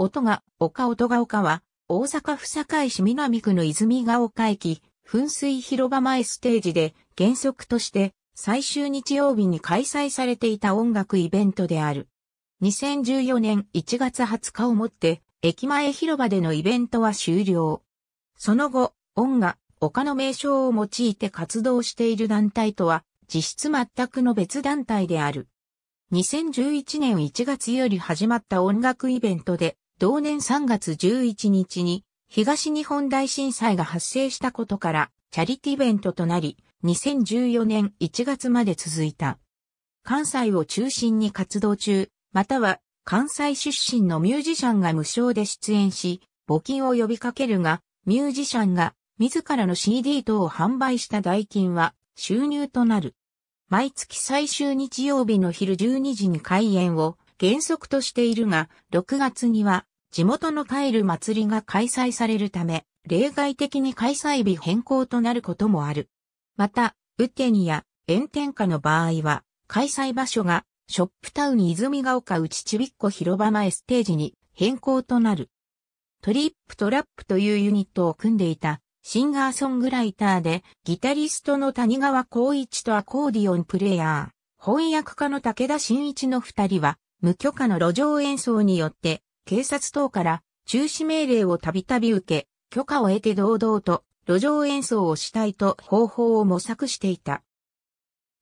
音が、丘音が丘は、大阪府堺市南区の泉が丘駅、噴水広場前ステージで、原則として、最終日曜日に開催されていた音楽イベントである。2014年1月20日をもって、駅前広場でのイベントは終了。その後、音が、丘の名称を用いて活動している団体とは、実質全くの別団体である。2011年1月より始まった音楽イベントで、同年3月11日に東日本大震災が発生したことからチャリティイベントとなり、2014年1月まで続いた。関西を中心に活動中、または関西出身のミュージシャンが無償で出演し、募金を呼びかけるが、ミュージシャンが自らの CD 等を販売した代金は収入となる。毎月最終日曜日の昼12時に開演を原則としているが、6月には地元の帰る祭りが開催されるため、例外的に開催日変更となることもある。また、ウテニや炎天下の場合は、開催場所がショップタウン泉ヶ丘内ちびっこ広場前ステージに変更となる。トリップトラップというユニットを組んでいたシンガーソングライターでギタリストの谷川光一とアコーディオンプレイヤー、翻訳家の武田真一の二人は無許可の路上演奏によって、警察等から中止命令をたびたび受け、許可を得て堂々と路上演奏をしたいと方法を模索していた。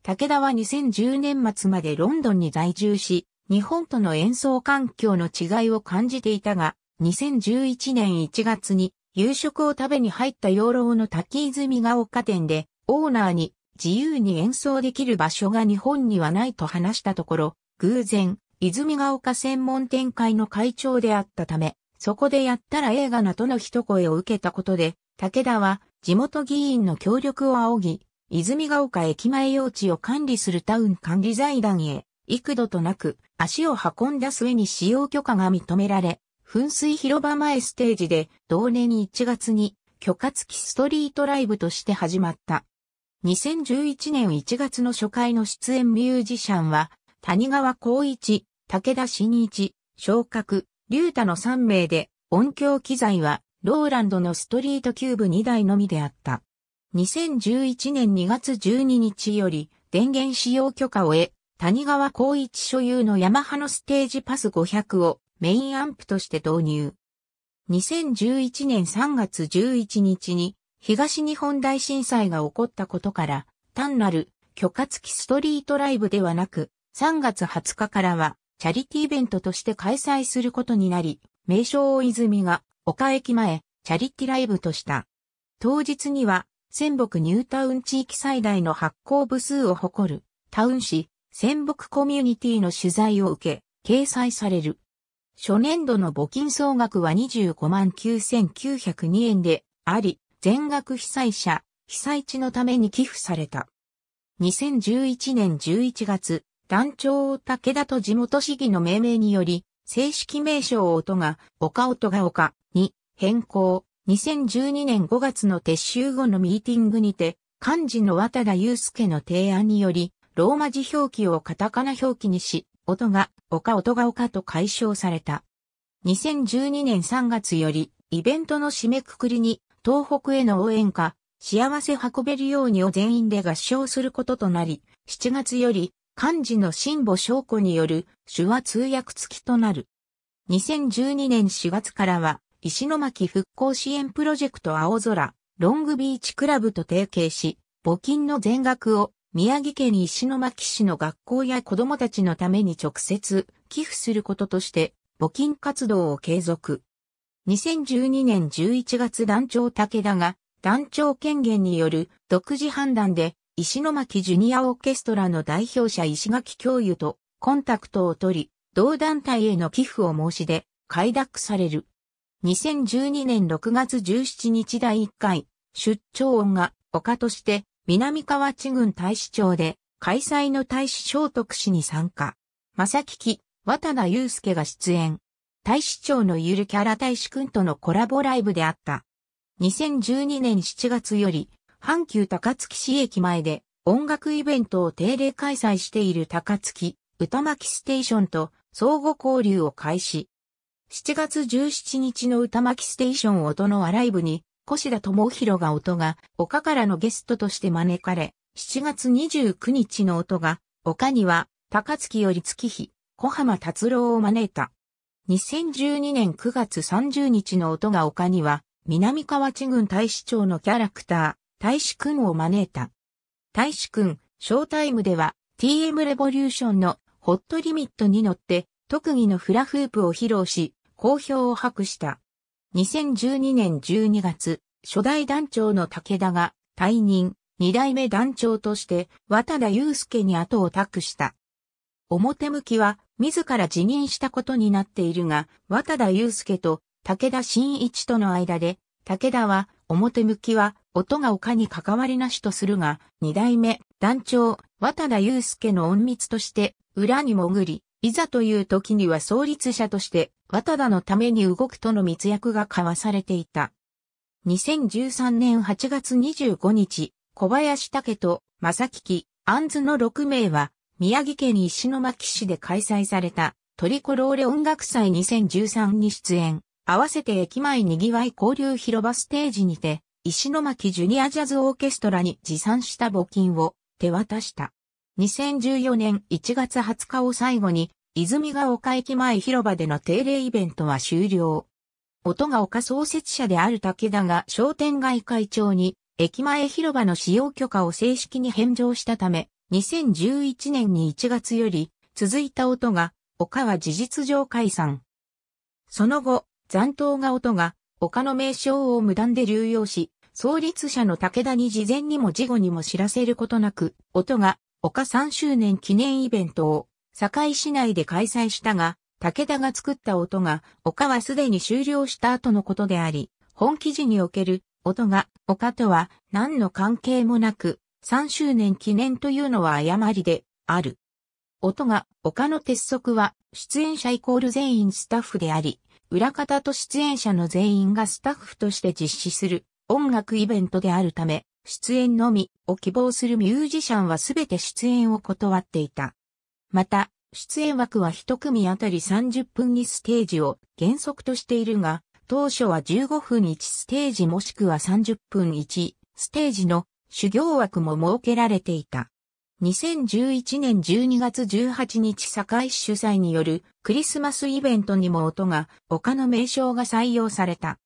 武田は2010年末までロンドンに在住し、日本との演奏環境の違いを感じていたが、2011年1月に夕食を食べに入った養老の滝泉が丘店で、オーナーに自由に演奏できる場所が日本にはないと話したところ、偶然、泉ヶ丘専門展開の会長であったため、そこでやったら映画なとの一声を受けたことで、武田は地元議員の協力を仰ぎ、泉ヶ丘駅前用地を管理するタウン管理財団へ、幾度となく足を運んだ末に使用許可が認められ、噴水広場前ステージで同年に1月に許可付きストリートライブとして始まった。2011年1月の初回の出演ミュージシャンは谷川光一、武田真一、昇格、龍太の3名で、音響機材は、ローランドのストリートキューブ2台のみであった。2011年2月12日より、電源使用許可を得、谷川光一所有のヤマハのステージパス500をメインアンプとして導入。2011年3月11日に東日本大震災が起こったことから単なる許可付きストリートライブではなく3月20日からは、チャリティーイベントとして開催することになり、名称を泉が、岡駅前、チャリティライブとした。当日には、仙北ニュータウン地域最大の発行部数を誇る、タウン市、仙北コミュニティの取材を受け、掲載される。初年度の募金総額は25万9902円であり、全額被災者、被災地のために寄付された。2011年11月、団長を武田と地元市議の命名により、正式名称を音が、岡音が岡に変更。2012年5月の撤収後のミーティングにて、漢字の渡田祐介の提案により、ローマ字表記をカタカナ表記にし、音が、岡音が岡と解消された。2012年3月より、イベントの締めくくりに、東北への応援歌、幸せ運べるようにを全員で合唱することとなり、7月より、漢字の新母証拠による手話通訳付きとなる。2012年4月からは、石巻復興支援プロジェクト青空、ロングビーチクラブと提携し、募金の全額を宮城県石巻市の学校や子供たちのために直接寄付することとして、募金活動を継続。2012年11月団長武田が団長権限による独自判断で石巻ジュニアオーケストラの代表者石垣教諭とコンタクトを取り、同団体への寄付を申し出、快諾される。2012年6月17日第1回、出張音が丘として南河内郡大使町で開催の大使聖徳氏に参加。正き、渡田祐介が出演。大使町のゆるキャラ大使くんとのコラボライブであった。2012年7月より、阪急高槻市駅前で音楽イベントを定例開催している高槻歌巻ステーションと相互交流を開始。7月17日の歌巻ステーション音のアライブに、越田智弘が音が丘からのゲストとして招かれ、7月29日の音が丘には高槻より月日、小浜達郎を招いた。2012年9月30日の音が丘には、南河内郡大使町のキャラクター、大使君を招いた。大使君、ショータイムでは TM レボリューションのホットリミットに乗って特技のフラフープを披露し、好評を博した。2012年12月、初代団長の武田が退任、二代目団長として渡田祐介に後を託した。表向きは自ら辞任したことになっているが、渡田祐介と武田真一との間で、武田は表向きは音が丘に関わりなしとするが、二代目、団長、渡田祐介の隠密として、裏に潜り、いざという時には創立者として、渡田のために動くとの密約が交わされていた。2013年8月25日、小林武と正木、安津の6名は、宮城県石巻市で開催された、トリコローレ音楽祭2013に出演、合わせて駅前にぎわい交流広場ステージにて、石巻ジュニアジャズオーケストラに持参した募金を手渡した。2014年1月20日を最後に、泉が丘駅前広場での定例イベントは終了。音が丘創設者である武田が商店街会長に、駅前広場の使用許可を正式に返上したため、2011年に1月より続いた音が、丘は事実上解散。その後、残党が音が、丘の名称を無断で流用し、創立者の武田に事前にも事後にも知らせることなく、音が丘3周年記念イベントを堺市内で開催したが、武田が作った音が丘はすでに終了した後のことであり、本記事における音が丘とは何の関係もなく、3周年記念というのは誤りである。音が丘の鉄則は出演者イコール全員スタッフであり、裏方と出演者の全員がスタッフとして実施する音楽イベントであるため、出演のみを希望するミュージシャンはすべて出演を断っていた。また、出演枠は一組あたり30分にステージを原則としているが、当初は15分1ステージもしくは30分1ステージの修行枠も設けられていた。2011年12月18日堺市主催によるクリスマスイベントにも音が丘の名称が採用された。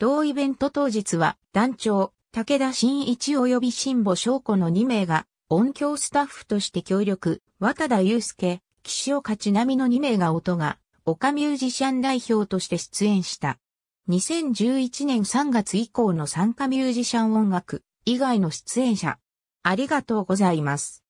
同イベント当日は、団長、武田真一及び新保翔子の2名が、音響スタッフとして協力、渡田祐介、岸岡千なの2名が音が、岡ミュージシャン代表として出演した。2011年3月以降の参加ミュージシャン音楽以外の出演者。ありがとうございます。